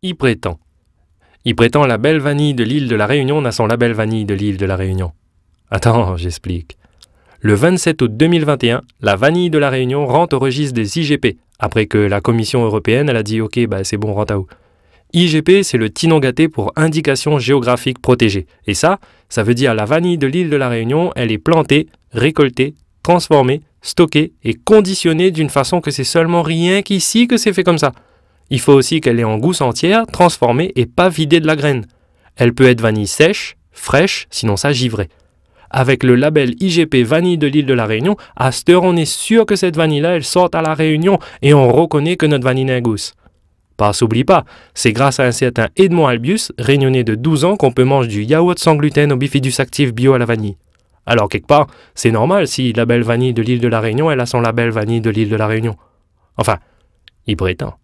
Il prétend. Il prétend la belle vanille de l'île de la Réunion n'a son label vanille de l'île de la Réunion. Attends, j'explique. Le 27 août 2021, la vanille de la Réunion rentre au registre des IGP, après que la Commission européenne elle a dit OK, bah, c'est bon, rentre à où. IGP, c'est le tinon gâté pour indication géographique protégée. Et ça, ça veut dire la vanille de l'île de la Réunion, elle est plantée, récoltée, transformée, stockée et conditionnée d'une façon que c'est seulement rien qu'ici que c'est fait comme ça. Il faut aussi qu'elle ait en gousse entière, transformée et pas vidée de la graine. Elle peut être vanille sèche, fraîche, sinon ça givrée. Avec le label IGP Vanille de l'île de la Réunion, à cette heure, on est sûr que cette vanille-là, elle sort à la Réunion et on reconnaît que notre vanille est gousse. Pas s'oublie pas, c'est grâce à un certain Edmond Albius, réunionnais de 12 ans, qu'on peut manger du yaourt sans gluten au bifidus actif bio à la vanille. Alors quelque part, c'est normal si la belle vanille de l'île de la Réunion, elle a son label vanille de l'île de la Réunion. Enfin, il prétend.